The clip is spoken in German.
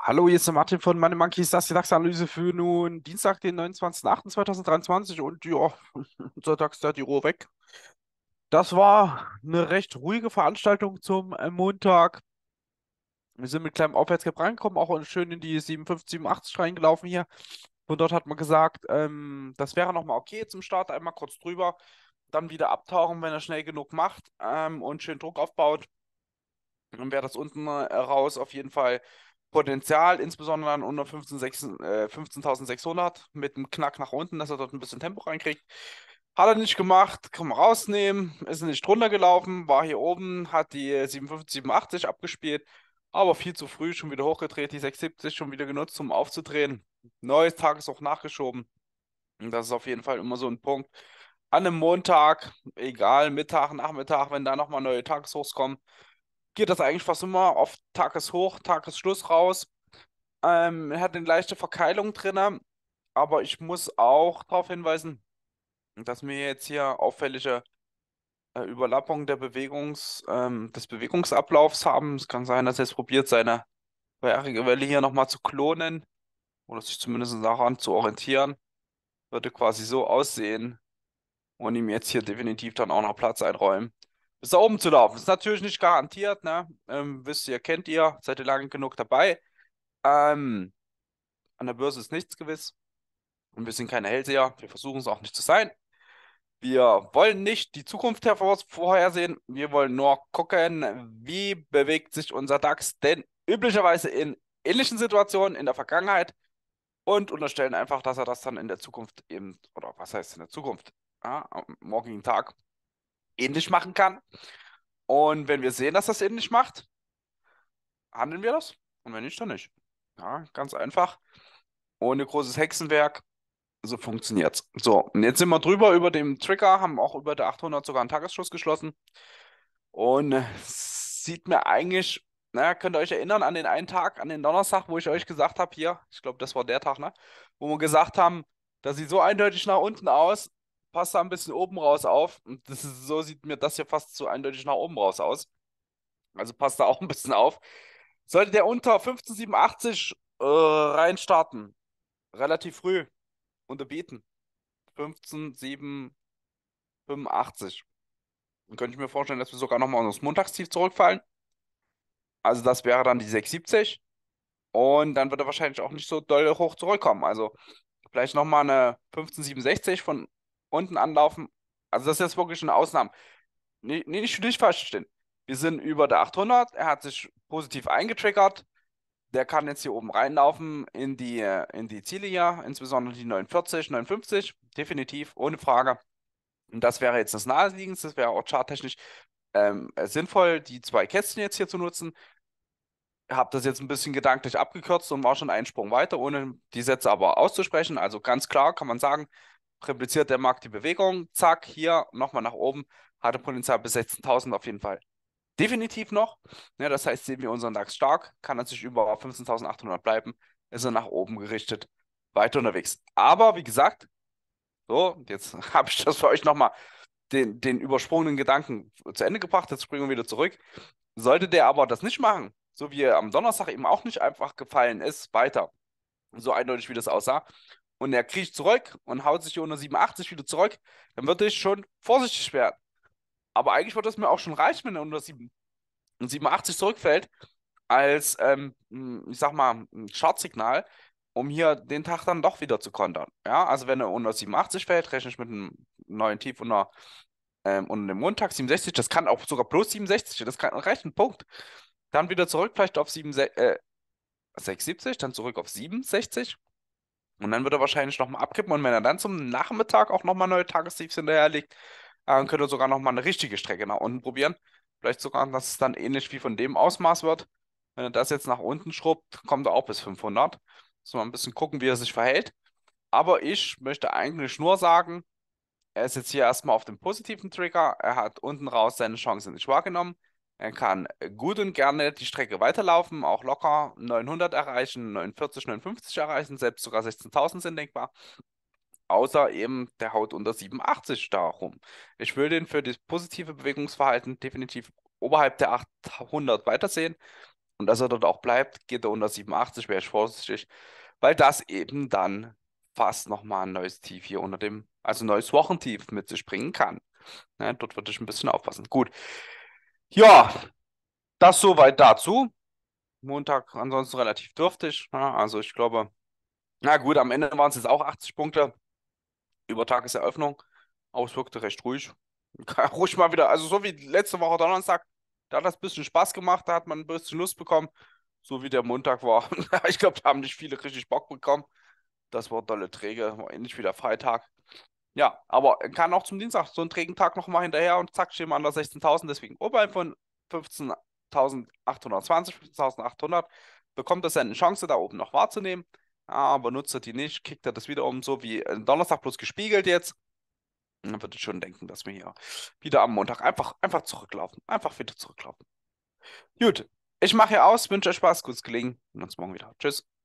Hallo, hier ist der Martin von Money Monkeys, das ist die DAX-Analyse für nun Dienstag, den 29.08.2023 und ja, unser DAX da die Ruhe weg. Das war eine recht ruhige Veranstaltung zum äh, Montag. Wir sind mit kleinem Aufwärtsgap reingekommen, auch schön in die 7,5, reingelaufen hier. Und dort hat man gesagt, ähm, das wäre nochmal okay zum Start, einmal kurz drüber, dann wieder abtauchen, wenn er schnell genug macht ähm, und schön Druck aufbaut. Dann wäre das unten äh, raus auf jeden Fall Potenzial, insbesondere an unter 15.600 äh, mit einem Knack nach unten, dass er dort ein bisschen Tempo reinkriegt. Hat er nicht gemacht, kann man rausnehmen, ist nicht drunter gelaufen, war hier oben, hat die 57, 87 abgespielt, aber viel zu früh schon wieder hochgedreht, die 670 schon wieder genutzt, um aufzudrehen. Neues Tag ist auch nachgeschoben. Und das ist auf jeden Fall immer so ein Punkt. An einem Montag, egal, Mittag, Nachmittag, wenn da nochmal neue Tageshochs kommen, geht das eigentlich fast immer auf Tageshoch, Tagesschluss raus. Ähm, hat eine leichte Verkeilung drin, aber ich muss auch darauf hinweisen, dass mir jetzt hier auffällige äh, Überlappung der Bewegungs, ähm, des Bewegungsablaufs haben. Es kann sein, dass er es probiert, seine vorherige Welle hier nochmal zu klonen oder sich zumindest daran zu orientieren. Würde quasi so aussehen und ihm jetzt hier definitiv dann auch noch Platz einräumen bis da oben zu laufen. Das ist natürlich nicht garantiert, ne? Ähm, wisst ihr, kennt ihr, seid ihr lange genug dabei. Ähm, an der Börse ist nichts gewiss. Und wir sind keine Hellseher. Wir versuchen es auch nicht zu sein. Wir wollen nicht die Zukunft vorhersehen. Wir wollen nur gucken, wie bewegt sich unser DAX. Denn üblicherweise in ähnlichen Situationen in der Vergangenheit und unterstellen einfach, dass er das dann in der Zukunft eben, oder was heißt in der Zukunft, ja, am morgigen Tag ähnlich machen kann. Und wenn wir sehen, dass das ähnlich macht, handeln wir das. Und wenn nicht, dann nicht. Ja, ganz einfach. Ohne großes Hexenwerk. So funktioniert es. So, und jetzt sind wir drüber über dem Trigger, haben auch über der 800 sogar einen Tagesschuss geschlossen. Und äh, sieht mir eigentlich, naja, könnt ihr euch erinnern an den einen Tag, an den Donnerstag, wo ich euch gesagt habe, hier, ich glaube, das war der Tag, ne? Wo wir gesagt haben, das sieht so eindeutig nach unten aus, passt da ein bisschen oben raus auf. Und ist, so sieht mir das hier fast zu eindeutig nach oben raus aus. Also passt da auch ein bisschen auf. Sollte der unter 1587 äh, rein starten, relativ früh unterbieten. 15,785. Dann könnte ich mir vorstellen, dass wir sogar nochmal unseres Montagstief zurückfallen. Also das wäre dann die 670. Und dann wird er wahrscheinlich auch nicht so doll hoch zurückkommen. Also vielleicht nochmal eine 1567 von unten anlaufen. Also das ist jetzt wirklich eine Ausnahme. Nee, nee nicht, nicht falsch verstehen. Wir sind über der 800, er hat sich positiv eingetriggert. Der kann jetzt hier oben reinlaufen in die, äh, in die Ziele hier, insbesondere die 49, 59, definitiv, ohne Frage. Und das wäre jetzt das Naheliegendste, das wäre auch charttechnisch ähm, sinnvoll, die zwei Kästchen jetzt hier zu nutzen. Ich Habe das jetzt ein bisschen gedanklich abgekürzt und war schon einen Sprung weiter, ohne die Sätze aber auszusprechen. Also ganz klar kann man sagen, repliziert der Markt die Bewegung, zack, hier nochmal nach oben, hatte Potenzial bis 16.000 auf jeden Fall. Definitiv noch. Ja, das heißt, sehen wir unseren DAX stark, kann natürlich über 15.800 bleiben, ist er nach oben gerichtet, weiter unterwegs. Aber wie gesagt, so, jetzt habe ich das für euch nochmal den, den übersprungenen Gedanken zu Ende gebracht, jetzt springen wir wieder zurück. Sollte der aber das nicht machen, so wie er am Donnerstag eben auch nicht einfach gefallen ist, weiter, so eindeutig wie das aussah, und er kriecht zurück und haut sich hier unter 87 wieder zurück, dann würde ich schon vorsichtig werden. Aber eigentlich würde es mir auch schon reichen, wenn er unter 87 zurückfällt, als, ähm, hm, ich sag mal, ein Startsignal, um hier den Tag dann doch wieder zu kontern. Ja, also wenn er unter 87 fällt, rechne ich mit einem neuen Tief unter, ähm, unter dem Montag 67, das kann auch sogar plus 67, das kann reichen, Punkt. Dann wieder zurück, vielleicht auf 7, äh, 670, dann zurück auf 67 und dann wird er wahrscheinlich nochmal abkippen. Und wenn er dann zum Nachmittag auch nochmal neue Tagestiefs hinterherlegt, dann äh, könnte er sogar nochmal eine richtige Strecke nach unten probieren. Vielleicht sogar, dass es dann ähnlich wie von dem Ausmaß wird. Wenn er das jetzt nach unten schrubbt, kommt er auch bis 500. Muss mal ein bisschen gucken, wie er sich verhält. Aber ich möchte eigentlich nur sagen, er ist jetzt hier erstmal auf dem positiven Trigger. Er hat unten raus seine Chance nicht wahrgenommen. Er kann gut und gerne die Strecke weiterlaufen, auch locker 900 erreichen, 49, 59 erreichen, selbst sogar 16.000 sind denkbar. Außer eben, der haut unter 87 darum. Ich will den für das positive Bewegungsverhalten definitiv oberhalb der 800 weitersehen. Und dass er dort auch bleibt, geht er unter 87, wäre ich vorsichtig, weil das eben dann fast nochmal ein neues Tief hier unter dem, also ein neues Wochentief mit sich bringen kann. Ja, ne, dort würde ich ein bisschen aufpassen. Gut. Ja, das soweit dazu. Montag ansonsten relativ dürftig. Ja, ne? also ich glaube, na gut, am Ende waren es jetzt auch 80 Punkte. Über Tageseröffnung. Aber es wirkte recht ruhig. Ruhig mal wieder, also so wie letzte Woche Donnerstag, da hat das ein bisschen Spaß gemacht, da hat man ein bisschen Lust bekommen. So wie der Montag war. ich glaube, da haben nicht viele richtig Bock bekommen. Das war dolle Träge, war ähnlich wie der Freitag. Ja, aber kann auch zum Dienstag so einen trägen Tag nochmal hinterher und zack, stehen wir an der 16.000. Deswegen oberhalb von 15.820, 15.800 bekommt das dann eine Chance, da oben noch wahrzunehmen. Aber nutzt er die nicht, kickt er das wieder um, so wie äh, Donnerstag bloß gespiegelt jetzt. Dann würde ich schon denken, dass wir hier wieder am Montag einfach, einfach zurücklaufen. Einfach wieder zurücklaufen. Gut, ich mache hier aus, wünsche euch Spaß, gutes Gelingen und uns morgen wieder. Tschüss.